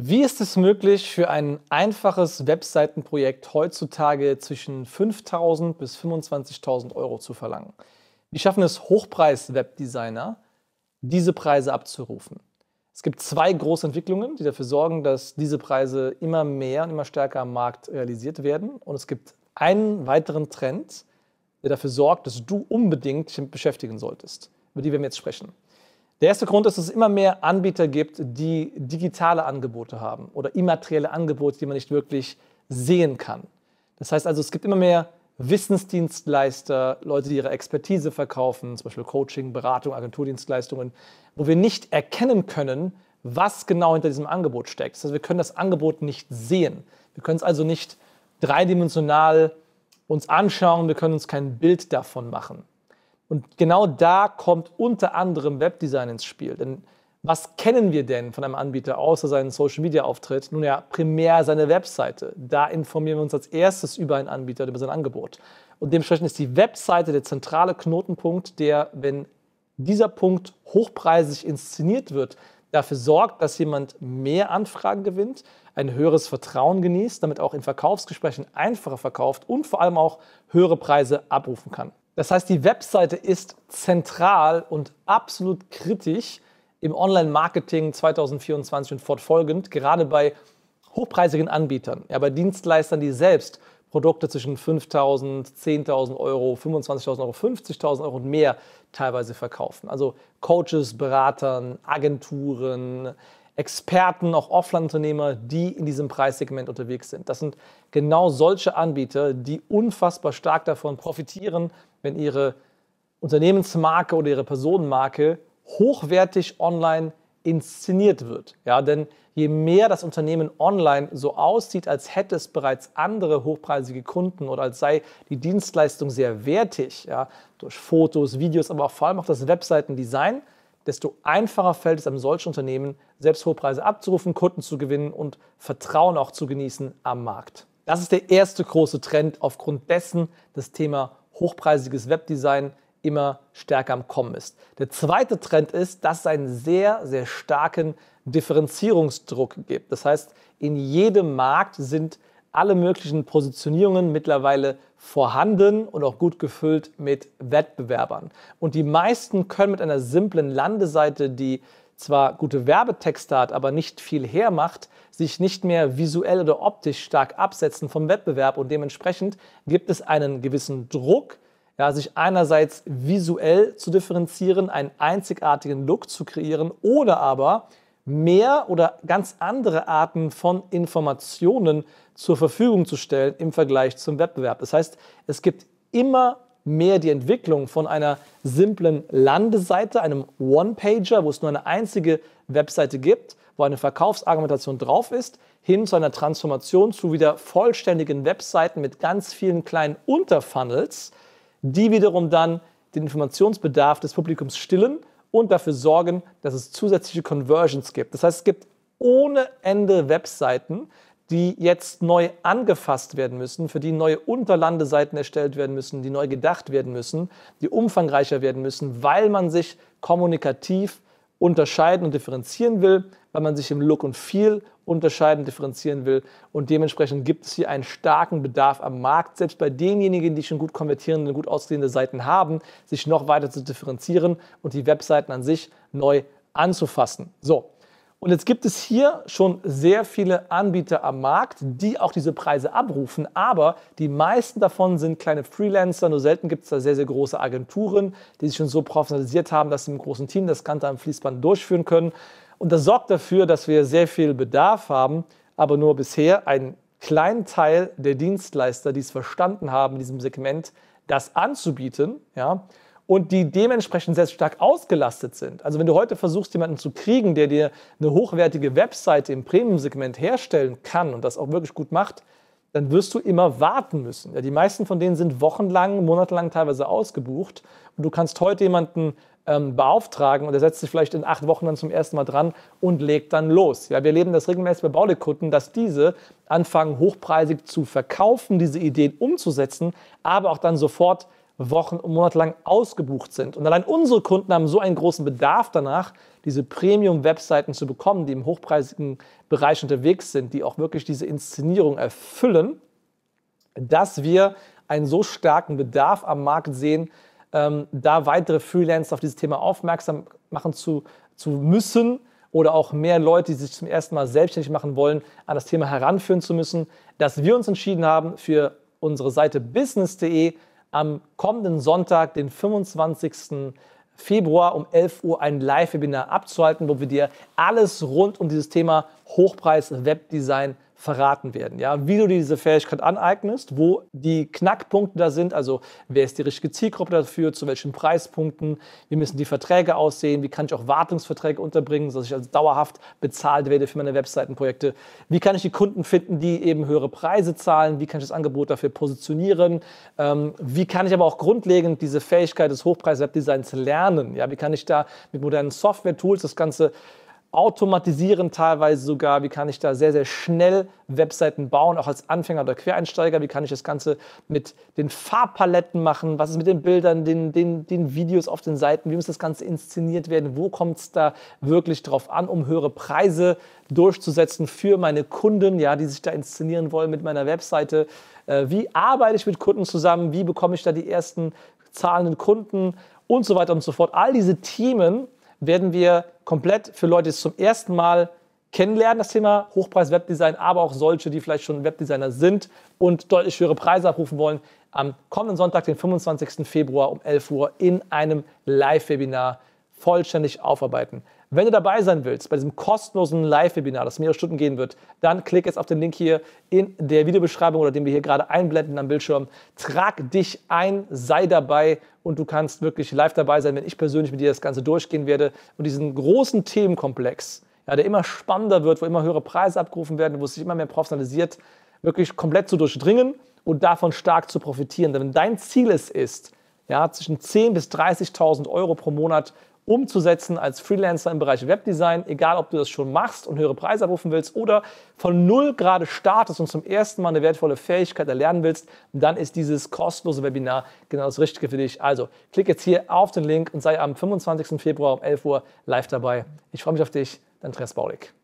Wie ist es möglich, für ein einfaches Webseitenprojekt heutzutage zwischen 5.000 bis 25.000 Euro zu verlangen? Wie schaffen es Hochpreis-Webdesigner, diese Preise abzurufen? Es gibt zwei große Entwicklungen, die dafür sorgen, dass diese Preise immer mehr und immer stärker am Markt realisiert werden. Und es gibt einen weiteren Trend, der dafür sorgt, dass du unbedingt dich beschäftigen solltest. Über die werden wir jetzt sprechen. Der erste Grund ist, dass es immer mehr Anbieter gibt, die digitale Angebote haben oder immaterielle Angebote, die man nicht wirklich sehen kann. Das heißt also, es gibt immer mehr Wissensdienstleister, Leute, die ihre Expertise verkaufen, zum Beispiel Coaching, Beratung, Agenturdienstleistungen, wo wir nicht erkennen können, was genau hinter diesem Angebot steckt. Das heißt, wir können das Angebot nicht sehen. Wir können es also nicht dreidimensional uns anschauen, wir können uns kein Bild davon machen. Und genau da kommt unter anderem Webdesign ins Spiel. Denn was kennen wir denn von einem Anbieter außer seinen Social-Media-Auftritt? Nun ja, primär seine Webseite. Da informieren wir uns als erstes über einen Anbieter und über sein Angebot. Und dementsprechend ist die Webseite der zentrale Knotenpunkt, der, wenn dieser Punkt hochpreisig inszeniert wird, dafür sorgt, dass jemand mehr Anfragen gewinnt, ein höheres Vertrauen genießt, damit auch in Verkaufsgesprächen einfacher verkauft und vor allem auch höhere Preise abrufen kann. Das heißt, die Webseite ist zentral und absolut kritisch im Online-Marketing 2024 und fortfolgend, gerade bei hochpreisigen Anbietern, ja, bei Dienstleistern, die selbst Produkte zwischen 5.000, 10.000 Euro, 25.000 Euro, 50.000 Euro und mehr teilweise verkaufen. Also Coaches, Beratern, Agenturen, Experten, auch Offline-Unternehmer, die in diesem Preissegment unterwegs sind. Das sind genau solche Anbieter, die unfassbar stark davon profitieren, wenn ihre Unternehmensmarke oder ihre Personenmarke hochwertig online inszeniert wird. Ja, denn je mehr das Unternehmen online so aussieht, als hätte es bereits andere hochpreisige Kunden oder als sei die Dienstleistung sehr wertig, ja, durch Fotos, Videos, aber auch vor allem auch das Webseitendesign, desto einfacher fällt es einem solchen Unternehmen, selbst Hochpreise abzurufen, Kunden zu gewinnen und Vertrauen auch zu genießen am Markt. Das ist der erste große Trend, aufgrund dessen das Thema hochpreisiges Webdesign immer stärker am Kommen ist. Der zweite Trend ist, dass es einen sehr, sehr starken Differenzierungsdruck gibt. Das heißt, in jedem Markt sind alle möglichen Positionierungen mittlerweile vorhanden und auch gut gefüllt mit Wettbewerbern. Und die meisten können mit einer simplen Landeseite, die zwar gute Werbetexte hat, aber nicht viel hermacht, sich nicht mehr visuell oder optisch stark absetzen vom Wettbewerb und dementsprechend gibt es einen gewissen Druck, ja, sich einerseits visuell zu differenzieren, einen einzigartigen Look zu kreieren oder aber mehr oder ganz andere Arten von Informationen zur Verfügung zu stellen im Vergleich zum Wettbewerb. Das heißt, es gibt immer mehr die Entwicklung von einer simplen Landeseite, einem One-Pager, wo es nur eine einzige Webseite gibt, wo eine Verkaufsargumentation drauf ist, hin zu einer Transformation zu wieder vollständigen Webseiten mit ganz vielen kleinen Unterfunnels, die wiederum dann den Informationsbedarf des Publikums stillen und dafür sorgen, dass es zusätzliche Conversions gibt. Das heißt, es gibt ohne Ende Webseiten, die jetzt neu angefasst werden müssen, für die neue Unterlandeseiten erstellt werden müssen, die neu gedacht werden müssen, die umfangreicher werden müssen, weil man sich kommunikativ unterscheiden und differenzieren will, weil man sich im Look und Feel unterscheiden, differenzieren will. Und dementsprechend gibt es hier einen starken Bedarf am Markt, selbst bei denjenigen, die schon gut konvertierende, gut aussehende Seiten haben, sich noch weiter zu differenzieren und die Webseiten an sich neu anzufassen. So, und jetzt gibt es hier schon sehr viele Anbieter am Markt, die auch diese Preise abrufen. Aber die meisten davon sind kleine Freelancer. Nur selten gibt es da sehr, sehr große Agenturen, die sich schon so professionalisiert haben, dass sie im großen Team das Ganze am Fließband durchführen können. Und das sorgt dafür, dass wir sehr viel Bedarf haben, aber nur bisher einen kleinen Teil der Dienstleister, die es verstanden haben, in diesem Segment das anzubieten. Ja und die dementsprechend sehr stark ausgelastet sind. Also wenn du heute versuchst, jemanden zu kriegen, der dir eine hochwertige Webseite im Premium-Segment herstellen kann und das auch wirklich gut macht, dann wirst du immer warten müssen. Ja, die meisten von denen sind wochenlang, monatelang teilweise ausgebucht. Und du kannst heute jemanden ähm, beauftragen und er setzt sich vielleicht in acht Wochen dann zum ersten Mal dran und legt dann los. Ja, wir erleben das regelmäßig bei Baulekunden, dass diese anfangen, hochpreisig zu verkaufen, diese Ideen umzusetzen, aber auch dann sofort Wochen und Monate lang ausgebucht sind. Und allein unsere Kunden haben so einen großen Bedarf danach, diese Premium-Webseiten zu bekommen, die im hochpreisigen Bereich unterwegs sind, die auch wirklich diese Inszenierung erfüllen, dass wir einen so starken Bedarf am Markt sehen, ähm, da weitere Freelancer auf dieses Thema aufmerksam machen zu, zu müssen oder auch mehr Leute, die sich zum ersten Mal selbstständig machen wollen, an das Thema heranführen zu müssen, dass wir uns entschieden haben, für unsere Seite business.de am kommenden Sonntag, den 25. Februar um 11 Uhr ein Live-Webinar abzuhalten, wo wir dir alles rund um dieses Thema Hochpreis Webdesign verraten werden. Ja? Wie du dir diese Fähigkeit aneignest, wo die Knackpunkte da sind, also wer ist die richtige Zielgruppe dafür, zu welchen Preispunkten, wie müssen die Verträge aussehen, wie kann ich auch Wartungsverträge unterbringen, sodass ich also dauerhaft bezahlt werde für meine Webseitenprojekte, wie kann ich die Kunden finden, die eben höhere Preise zahlen, wie kann ich das Angebot dafür positionieren, ähm, wie kann ich aber auch grundlegend diese Fähigkeit des Hochpreis-Webdesigns lernen, ja? wie kann ich da mit modernen Software-Tools das Ganze automatisieren teilweise sogar, wie kann ich da sehr, sehr schnell Webseiten bauen, auch als Anfänger oder Quereinsteiger, wie kann ich das Ganze mit den Farbpaletten machen, was ist mit den Bildern, den, den, den Videos auf den Seiten, wie muss das Ganze inszeniert werden, wo kommt es da wirklich drauf an, um höhere Preise durchzusetzen für meine Kunden, ja, die sich da inszenieren wollen mit meiner Webseite. Äh, wie arbeite ich mit Kunden zusammen? Wie bekomme ich da die ersten zahlenden Kunden und so weiter und so fort? All diese Themen werden wir komplett für Leute, die es zum ersten Mal kennenlernen, das Thema Hochpreis-Webdesign, aber auch solche, die vielleicht schon Webdesigner sind und deutlich höhere Preise abrufen wollen, am kommenden Sonntag, den 25. Februar um 11 Uhr in einem Live-Webinar vollständig aufarbeiten. Wenn du dabei sein willst bei diesem kostenlosen Live-Webinar, das mehrere Stunden gehen wird, dann klick jetzt auf den Link hier in der Videobeschreibung oder den wir hier gerade einblenden am Bildschirm. Trag dich ein, sei dabei und du kannst wirklich live dabei sein, wenn ich persönlich mit dir das Ganze durchgehen werde und diesen großen Themenkomplex, ja, der immer spannender wird, wo immer höhere Preise abgerufen werden, wo es sich immer mehr professionalisiert, wirklich komplett zu durchdringen und davon stark zu profitieren. Denn wenn dein Ziel es ist, ja, zwischen 10.000 bis 30.000 Euro pro Monat umzusetzen als Freelancer im Bereich Webdesign, egal ob du das schon machst und höhere Preise abrufen willst oder von null gerade startest und zum ersten Mal eine wertvolle Fähigkeit erlernen willst, dann ist dieses kostenlose Webinar genau das Richtige für dich. Also klick jetzt hier auf den Link und sei am 25. Februar um 11 Uhr live dabei. Ich freue mich auf dich, dein Andreas Baulig.